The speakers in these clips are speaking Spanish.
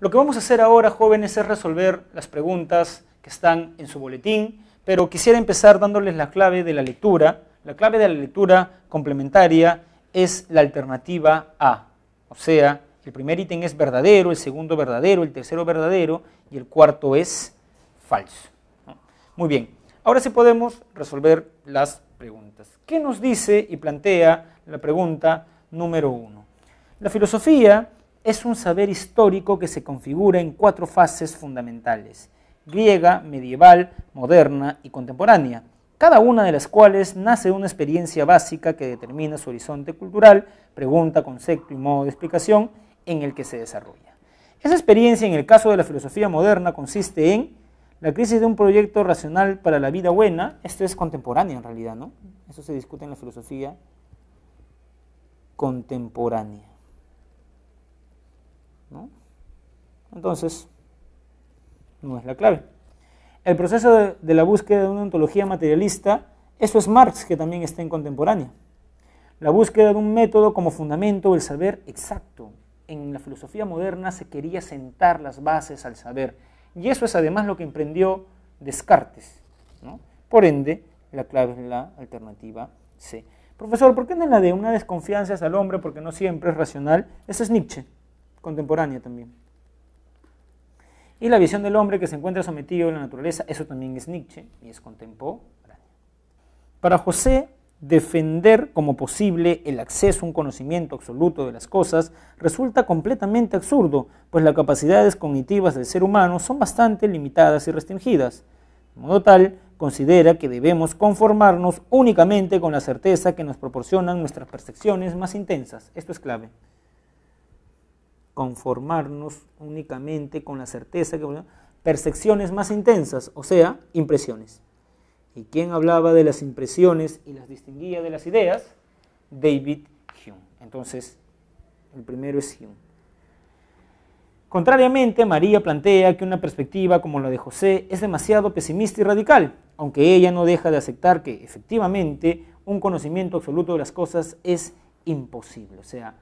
Lo que vamos a hacer ahora, jóvenes, es resolver las preguntas que están en su boletín, pero quisiera empezar dándoles la clave de la lectura. La clave de la lectura complementaria es la alternativa A, o sea, el primer ítem es verdadero, el segundo verdadero, el tercero verdadero y el cuarto es falso. Muy bien, ahora sí podemos resolver las preguntas. ¿Qué nos dice y plantea la pregunta número uno? La filosofía es un saber histórico que se configura en cuatro fases fundamentales, griega, medieval, moderna y contemporánea, cada una de las cuales nace de una experiencia básica que determina su horizonte cultural, pregunta, concepto y modo de explicación en el que se desarrolla. Esa experiencia en el caso de la filosofía moderna consiste en la crisis de un proyecto racional para la vida buena, esto es contemporáneo en realidad, ¿no? Eso se discute en la filosofía contemporánea. Entonces, no es la clave. El proceso de, la búsqueda de una ontología materialista, eso es Marx que también está en contemporánea. La búsqueda de un método como fundamento del saber exacto. En la filosofía moderna se quería sentar las bases al saber. Y eso es además lo que emprendió Descartes. Por ende, la clave es la alternativa C. Profesor, ¿por qué no la de una desconfianza al hombre porque no siempre es racional? Eso es Nietzsche contemporánea también. Y la visión del hombre que se encuentra sometido a la naturaleza, eso también es Nietzsche y es contemporánea. Para José, defender como posible el acceso a un conocimiento absoluto de las cosas resulta completamente absurdo, pues las capacidades cognitivas del ser humano son bastante limitadas y restringidas. De modo tal, considera que debemos conformarnos únicamente con la certeza que nos proporcionan nuestras percepciones más intensas. Esto es clave conformarnos únicamente con la certeza que percepciones más intensas, o sea, impresiones. ¿Y quién hablaba de las impresiones y las distinguía de las ideas? David Hume. Entonces, el primero es Hume. Contrariamente, María plantea que una perspectiva como la de José es demasiado pesimista y radical, aunque ella no deja de aceptar que efectivamente un conocimiento absoluto de las cosas es imposible. O sea,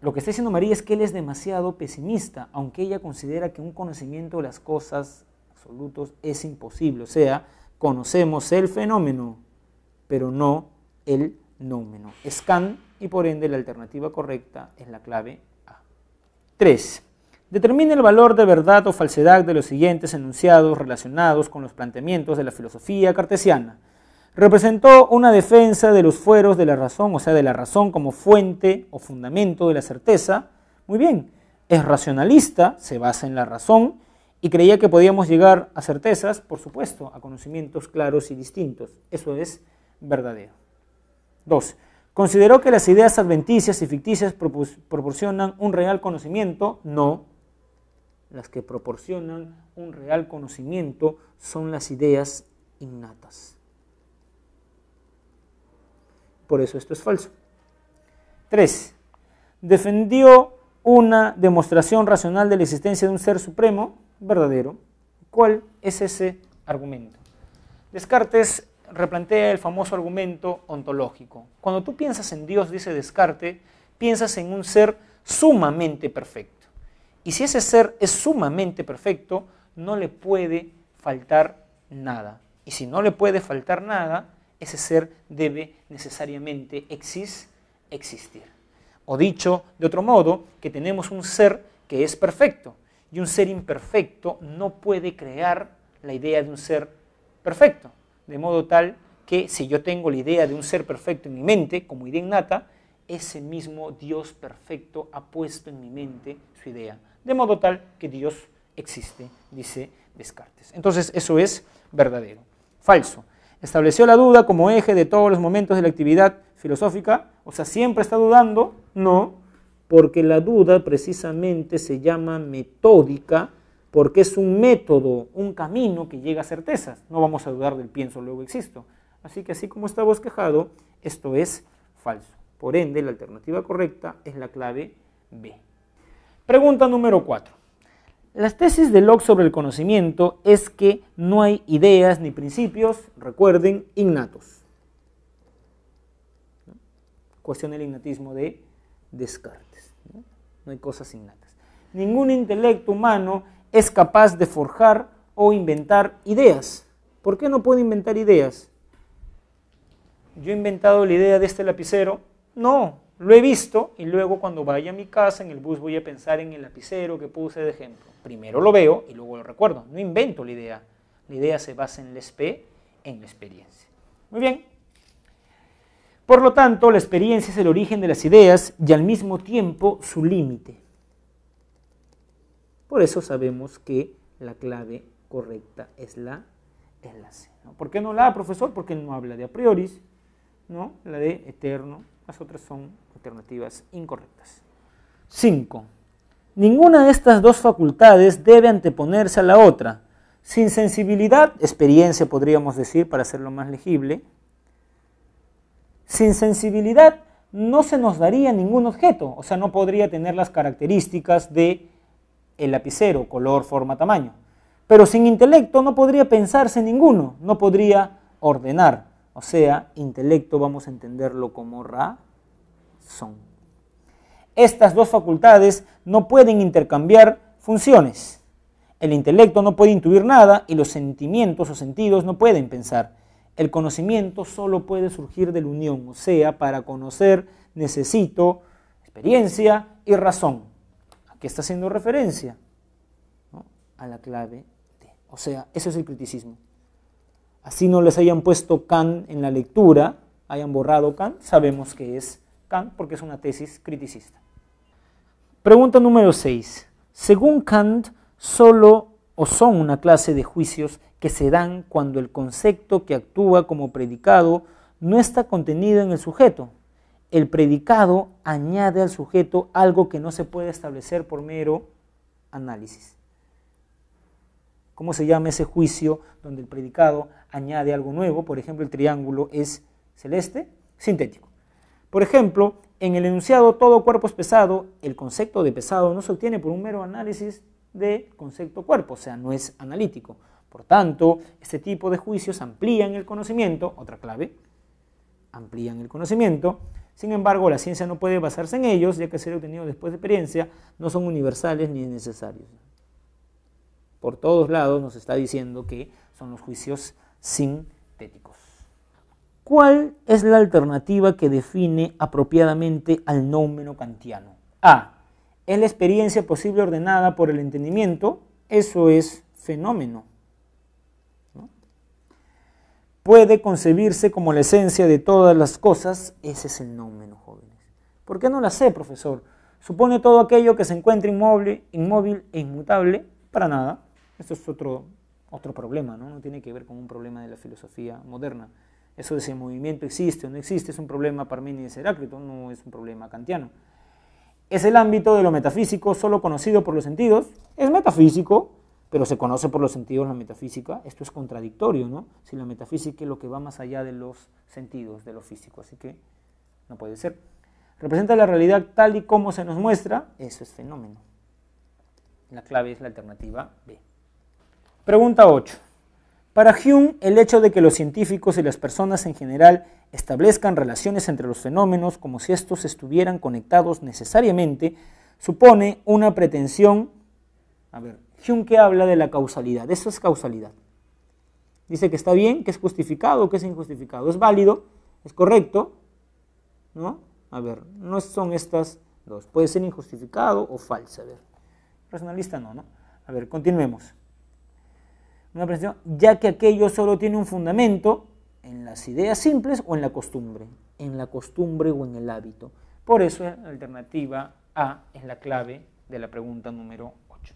lo que está diciendo María es que él es demasiado pesimista, aunque ella considera que un conocimiento de las cosas absolutos es imposible. O sea, conocemos el fenómeno, pero no el nómeno. Scan y por ende la alternativa correcta es la clave A. 3. Determine el valor de verdad o falsedad de los siguientes enunciados relacionados con los planteamientos de la filosofía cartesiana representó una defensa de los fueros de la razón, o sea, de la razón como fuente o fundamento de la certeza. Muy bien, es racionalista, se basa en la razón y creía que podíamos llegar a certezas, por supuesto, a conocimientos claros y distintos. Eso es verdadero. Dos, Consideró que las ideas adventicias y ficticias proporcionan un real conocimiento. No. Las que proporcionan un real conocimiento son las ideas innatas. Por eso esto es falso. 3. Defendió una demostración racional de la existencia de un ser supremo verdadero. ¿Cuál es ese argumento? Descartes replantea el famoso argumento ontológico. Cuando tú piensas en Dios, dice Descartes, piensas en un ser sumamente perfecto. Y si ese ser es sumamente perfecto, no le puede faltar nada. Y si no le puede faltar nada, ese ser debe necesariamente existir. O dicho de otro modo, que tenemos un ser que es perfecto y un ser imperfecto no puede crear la idea de un ser perfecto. De modo tal que si yo tengo la idea de un ser perfecto en mi mente, como idea innata, ese mismo Dios perfecto ha puesto en mi mente su idea. De modo tal que Dios existe, dice Descartes. Entonces eso es verdadero. Falso estableció la duda como eje de todos los momentos de la actividad filosófica, o sea, siempre está dudando, no, porque la duda precisamente se llama metódica, porque es un método, un camino que llega a certezas. No vamos a dudar del pienso, luego existo. Así que así como está bosquejado, esto es falso. Por ende, la alternativa correcta es la clave B. Pregunta número 4. Las tesis de Locke sobre el conocimiento es que no hay ideas ni principios, recuerden, innatos. Cuestión Cuestiona el innatismo de Descartes. ¿no? no hay cosas innatas. Ningún intelecto humano es capaz de forjar o inventar ideas. ¿Por qué no puede inventar ideas? Yo he inventado la idea de este lapicero. No, lo he visto y luego cuando vaya a mi casa en el bus voy a pensar en el lapicero que puse de ejemplo. Primero lo veo y luego lo recuerdo. No invento la idea. La idea se basa en la SP, en la experiencia. Muy bien. Por lo tanto, la experiencia es el origen de las ideas y al mismo tiempo su límite. Por eso sabemos que la clave correcta es la, enlace. ¿no? ¿Por qué no la profesor? Porque no habla de a priori, ¿no? la de eterno las otras son alternativas incorrectas. 5. Ninguna de estas dos facultades debe anteponerse a la otra. Sin sensibilidad, experiencia podríamos decir para hacerlo más legible, sin sensibilidad no se nos daría ningún objeto, o sea, no podría tener las características de el lapicero, color, forma, tamaño. Pero sin intelecto no podría pensarse ninguno, no podría ordenar. O sea, intelecto vamos a entenderlo como razón. Estas dos facultades no pueden intercambiar funciones. El intelecto no puede intuir nada y los sentimientos o sentidos no pueden pensar. El conocimiento solo puede surgir de la unión, o sea, para conocer necesito experiencia y razón. ¿A qué está haciendo referencia? A la clave T. O sea, eso es el criticismo. Así no les hayan puesto Kant en la lectura, hayan borrado Kant, sabemos que es Kant porque es una tesis criticista. Pregunta número 6. Según Kant, solo o son una clase de juicios que se dan cuando el concepto que actúa como predicado no está contenido en el sujeto. El predicado añade al sujeto algo que no se puede establecer por mero análisis. ¿Cómo se llama ese juicio donde el predicado añade algo nuevo? Por ejemplo, el triángulo es celeste, sintético. Por ejemplo, en el enunciado todo cuerpo es pesado, el concepto de pesado no se obtiene por un mero análisis de concepto cuerpo, o sea, no es analítico. Por tanto, este tipo de juicios amplían el conocimiento, otra clave, amplían el conocimiento. Sin embargo, la ciencia no puede basarse en ellos, ya que ser obtenido después de experiencia no son universales ni necesarios por todos lados nos está diciendo que son los juicios sintéticos. ¿Cuál es la alternativa que define apropiadamente al nómeno kantiano? A. Es la experiencia posible ordenada por el entendimiento. Eso es fenómeno. Puede concebirse como la esencia de todas las cosas. Ese es el nómeno, jóvenes. ¿Por qué no la sé, profesor? Supone todo aquello que se encuentra inmóvil, inmóvil e inmutable. Para nada. Esto es otro, otro problema, ¿no? no tiene que ver con un problema de la filosofía moderna. Eso de si el movimiento existe o no existe es un problema Parménides Heráclito, no es un problema kantiano. Es el ámbito de lo metafísico solo conocido por los sentidos. Es metafísico, pero se conoce por los sentidos la metafísica. Esto es contradictorio, ¿no? Si la metafísica es lo que va más allá de los sentidos, de lo físico, así que no puede ser. Representa la realidad tal y como se nos muestra, eso es fenómeno. La clave es la alternativa B. Pregunta 8. Para Hume, el hecho de que los científicos y las personas en general establezcan relaciones entre los fenómenos como si estos estuvieran conectados necesariamente supone una pretensión. A ver, Hume que habla de la causalidad, eso es causalidad. Dice que está bien, que es justificado, que es injustificado, es válido, es correcto, ¿no? A ver, no son estas dos, puede ser injustificado o falso. a ver. Personalista no, ¿no? A ver, continuemos una ya que aquello solo tiene un fundamento en las ideas simples o en la costumbre, en la costumbre o en el hábito. Por eso la alternativa A es la clave de la pregunta número 8.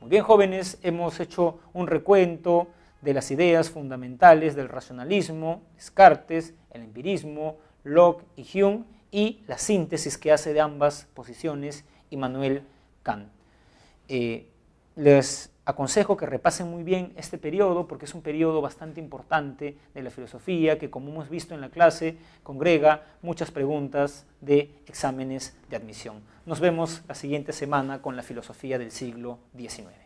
Muy bien, jóvenes, hemos hecho un recuento de las ideas fundamentales del racionalismo, Descartes, el empirismo, Locke y Hume, y la síntesis que hace de ambas posiciones Immanuel Kant. Eh, les aconsejo que repasen muy bien este periodo porque es un periodo bastante importante de la filosofía que, como hemos visto en la clase, congrega muchas preguntas de exámenes de admisión. Nos vemos la siguiente semana con la filosofía del siglo XIX.